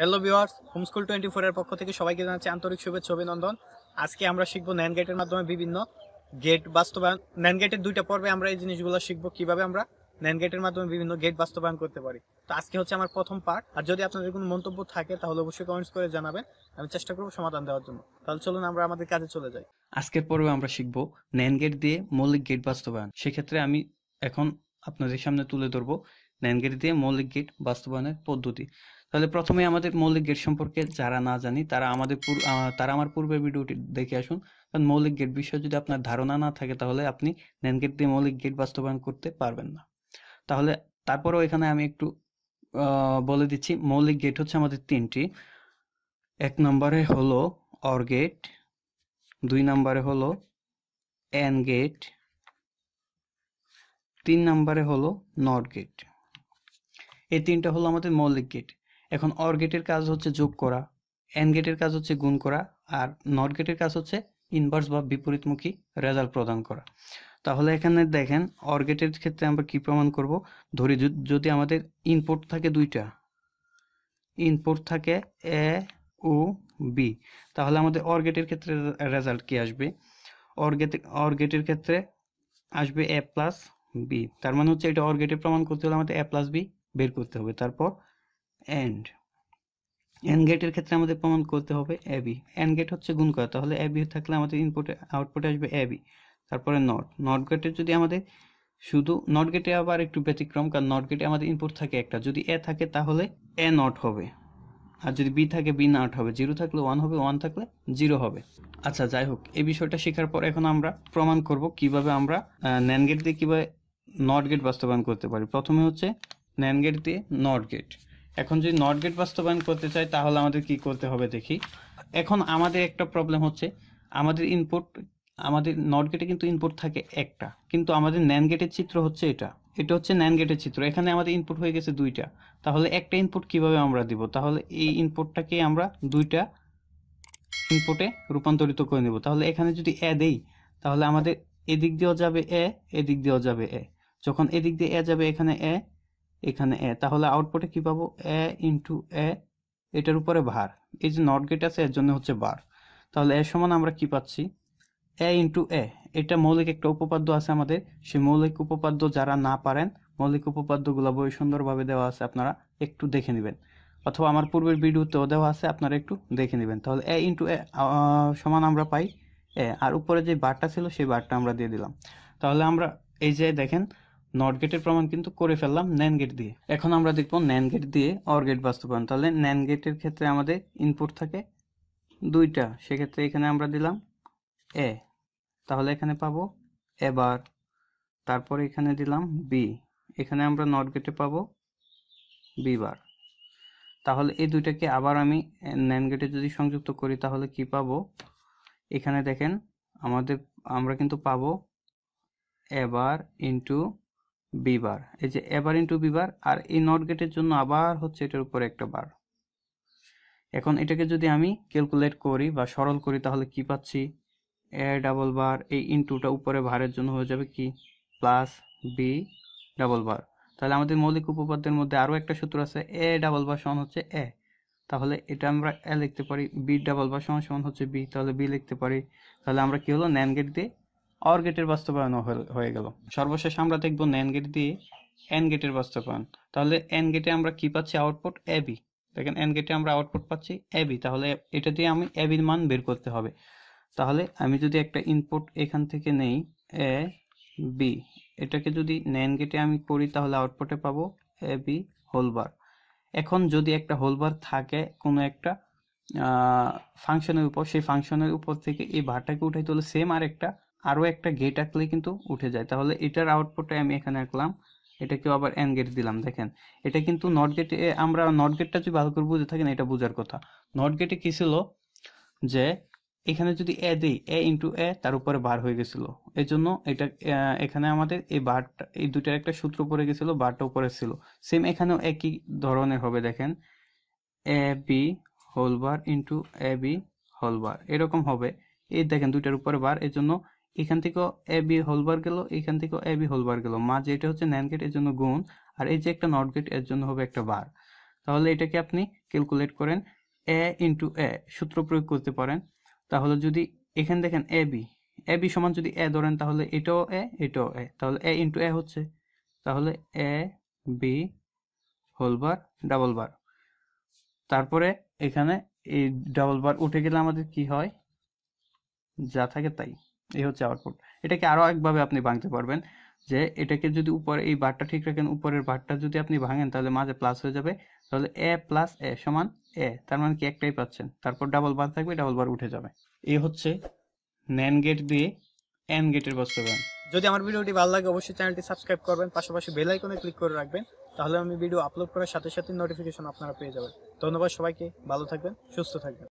hello viewers school twenty ফোরের পক্ষ থেকে সবাইকে জানাচ্ছি আন্তরিক শুভেচ্ছা অভিনন্দন আজকে আমরা শিখবো ন্যান গেটের মাধ্যমে বিভিন্ন গেট বাস্তবায়ন ন্যান গেটের দুইটা পর্বে আমরা এই জিনিসগুলো শিখবো কিভাবে আমরা ন্যান গেটের মাধ্যমে বিভিন্ন গেট বাস্তবায়ন করতে পারি তো আজকে হচ্ছে আমার প্রথম পার্ট আর যদি আপনাদের কোনো মন্তব্য থাকে তাহলে অবশ্যই কমেন্টস করে জানাবেন আমি চেষ্টা করবো সমাধান দেওয়ার জন্য তাহলে চলুন আমরা আমাদের কাজে চলে যাই আজকের পর্বে আমরা শিখব ন্যান গেট দিয়ে মৌলিক গেট বাস্তবায়ন সেক্ষেত্রে আমি এখন আপনাদের সামনে তুলে ধরবো ন্যান গেট দিয়ে মৌলিক গেট বাস্তবায়নের পদ্ধতি তাহলে প্রথমে আমাদের মৌলিক গেট সম্পর্কে যারা না জানি তারা আমাদের তারা আমার পূর্বের ভিডিওটি দেখে আসুন কারণ মৌলিক গেট বিষয়ে যদি আপনার ধারণা না থাকে তাহলে আপনি নেন গেট দিয়ে মৌলিক গেট বাস্তবায়ন করতে পারবেন না তাহলে তারপরেও এখানে আমি একটু বলে দিচ্ছি মৌলিক গেট হচ্ছে আমাদের তিনটি এক নম্বরে হলো অর গেট দুই নম্বরে হলো এন গেট তিন নম্বরে হলো নট গেট এই তিনটা হলো আমাদের মৌলিক গেট এখন অর গেটের কাজ হচ্ছে যোগ করা এন গেটের কাজ হচ্ছে গুণ করা আর নট গেটের কাজ হচ্ছে ইনভার্স বা বিপরীতমুখী রেজাল্ট প্রদান করা তাহলে এখানে দেখেন অর গেটের ক্ষেত্রে আমরা কি প্রমাণ করব ধরি যদি আমাদের ইনপুট থাকে দুইটা ইনপুট থাকে এ ও বি তাহলে আমাদের অর গেটের ক্ষেত্রে রেজাল্ট কি আসবে অর গেট অর গেটের ক্ষেত্রে আসবে এ প্লাস বি তার মানে হচ্ছে এটা অর গেটে প্রমাণ করতে হলে আমাদের এ প্লাস বি বের করতে হবে তারপর অ্যান্ড এন গেটের ক্ষেত্রে আমাদের প্রমাণ করতে হবে এবি অ্যান্ড গেট হচ্ছে গুণ করা তাহলে এবি থাকলে আমাদের ইনপুটে আউটপুটে আসবে এবি তারপরে নট নট গেটে যদি আমাদের শুধু নট গেটে আবার একটু ব্যতিক্রম কারণ নট গেটে আমাদের ইনপুট থাকে একটা যদি এ থাকে তাহলে এ নট হবে আর যদি বি থাকে বি নট হবে জিরো থাকলে ওয়ান হবে ওয়ান থাকলে জিরো হবে আচ্ছা যাই হোক এই বিষয়টা শেখার পর এখন আমরা প্রমাণ করব কিভাবে আমরা ন্যান গেট দিয়ে কীভাবে নট গেট বাস্তবায়ন করতে পারি প্রথমে হচ্ছে ন্যান গেট দিয়ে নট গেট এখন যদি নট গেট বাস্তবায়ন করতে চাই তাহলে আমাদের কি করতে হবে দেখি এখন আমাদের একটা প্রবলেম হচ্ছে আমাদের ইনপুট আমাদের নট গেটে কিন্তু ইনপুট থাকে একটা কিন্তু আমাদের ন্যান গেটের চিত্র হচ্ছে এটা এটা হচ্ছে ন্যান গেটের চিত্র এখানে আমাদের ইনপুট হয়ে গেছে দুইটা তাহলে একটা ইনপুট কিভাবে আমরা দিব তাহলে এই ইনপুটটাকে আমরা দুইটা ইনপুটে রূপান্তরিত করে নেব তাহলে এখানে যদি এ দেই তাহলে আমাদের এদিক দিয়েও যাবে এ এদিক দিয়েও যাবে এ যখন এদিক দিয়ে এ যাবে এখানে এ এখানে এ তাহলে আউটপুটে কি পাবো এ ইন্টু এ এটার উপরে ভার এই যে নট গেট আছে এর জন্য হচ্ছে বার তাহলে এ সমান আমরা কি পাচ্ছি এ ইন্টু এ এটা মৌলিক একটা উপপাদ্য আছে আমাদের সেই মৌলিক উপপাদ্য যারা না পারেন মৌলিক উপপাদ্যগুলো বই সুন্দরভাবে দেওয়া আছে আপনারা একটু দেখে নেবেন অথবা আমার পূর্বের ভিডিওতেও দেওয়া আছে আপনারা একটু দেখে নেবেন তাহলে এ ইন্টু এ সমান আমরা পাই এ আর উপরে যে বারটা ছিল সেই বারটা আমরা দিয়ে দিলাম তাহলে আমরা এই যে দেখেন নট গেটের প্রমাণ কিন্তু করে ফেললাম ন্যান গেট দিয়ে এখন আমরা দেখব ন্যান গেট দিয়ে অর গেট বাস্তবায়ন তাহলে ন্যান গেটের ক্ষেত্রে আমাদের ইনপুট থাকে দুইটা সেক্ষেত্রে এখানে আমরা দিলাম এ তাহলে এখানে পাবো এবার তারপরে এখানে দিলাম বি এখানে আমরা নট গেটে পাবো বি বার তাহলে এই দুইটাকে আবার আমি ন্যান গেটে যদি সংযুক্ত করি তাহলে কি পাবো এখানে দেখেন আমাদের আমরা কিন্তু পাবো এবার ইন্টু বিবার এই যে এবার ইন্টু বিবার আর এই নট গেটের জন্য আবার হচ্ছে এটার উপরে একটা বার এখন এটাকে যদি আমি ক্যালকুলেট করি বা সরল করি তাহলে কি পাচ্ছি এ ডাবল বার এই ইনটুটা উপরে ভারের জন্য হয়ে যাবে কি প্লাস বি ডাবল বার তাহলে আমাদের মৌলিক উপপাদ্যের মধ্যে আরও একটা সূত্র আছে এ ডাবল বার সমান হচ্ছে এ তাহলে এটা আমরা এ লিখতে পারি বি ডাবল বার সমান সমান হচ্ছে বি তাহলে বি লিখতে পারি তাহলে আমরা কি হলো ন্যান গেট দিয়ে অর গেটের বাস্তবায়ন হয়ে গেল সর্বশেষ আমরা দেখব ন্যান গেট দিয়ে এন গেটের বাস্তবায়ন তাহলে এন গেটে আমরা কি পাচ্ছি আউটপুট এবি দেখেন এন গেটে আমরা আউটপুট পাচ্ছি এবি তাহলে এটা দিয়ে আমি এবির মান বের করতে হবে তাহলে আমি যদি একটা ইনপুট এখান থেকে নেই এ বি এটাকে যদি ন্যান গেটে আমি করি তাহলে আউটপুটে পাবো এ বি হোলবার এখন যদি একটা হোলবার থাকে কোনো একটা ফাংশনের উপর সেই ফাংশনের উপর থেকে এই ভারটাকে উঠাই তাহলে সেম আর একটা আরও একটা গেট আঁকলে কিন্তু উঠে যায় তাহলে এটার আউটপুটে আমি এখানে আঁকলাম এটাকেও আবার এন গেট দিলাম দেখেন এটা কিন্তু নট গেটে আমরা নট গেটটা যদি ভালো করে বুঝে থাকেন এটা বোঝার কথা নট গেটে কী ছিল যে এখানে যদি এ দিই এ ইন্টু এ তার উপরে বার হয়ে গেছিল এই জন্য এটা এখানে আমাদের এই বারটা এই দুটার একটা সূত্র পরে গেছিল বারটা উপরে ছিল সেম এখানেও একই ধরনের হবে দেখেন A B whole bar into A B whole bar এরকম হবে এই দেখেন দুটার উপরে বার এই জন্য এখান থেকেও এ বি হোলবার গেল এখান থেকেও এ বি হোলবার গেল মাঝে এটা হচ্ছে ন্যান গেট এর জন্য গুণ আর এই যে একটা নট গেট এর জন্য হবে একটা বার তাহলে এটাকে আপনি ক্যালকুলেট করেন এ ইন্টু এ সূত্র প্রয়োগ করতে পারেন তাহলে যদি এখানে দেখেন এ বি এ বি সমান যদি এ ধরেন তাহলে এটাও এ এটাও এ তাহলে এ ইন্টু এ হচ্ছে তাহলে A B whole bar double bar তারপরে এখানে এই ডাবল বার উঠে গেলে আমাদের কি হয় যা থাকে তাই এই হচ্ছে আউটপুট এটাকে আরও একভাবে আপনি ভাঙতে পারবেন যে এটাকে যদি উপরে এই বারটা ঠিক রাখেন উপরের বারটা যদি আপনি ভাঙেন তাহলে মাঝে প্লাস হয়ে যাবে তাহলে এ প্লাস এ সমান এ তার মানে কি একটাই পাচ্ছেন তারপর ডাবল বার থাকবে ডাবল বার উঠে যাবে এ হচ্ছে ন্যান গেট দিয়ে এন গেটের বাস্তবায়ন যদি আমার ভিডিওটি ভালো লাগে অবশ্যই চ্যানেলটি সাবস্ক্রাইব করবেন পাশাপাশি বেল আইকনে ক্লিক করে রাখবেন তাহলে আমি ভিডিও আপলোড করার সাথে সাথে নোটিফিকেশন আপনারা পেয়ে যাবেন ধন্যবাদ সবাইকে ভালো থাকবেন সুস্থ থাকবেন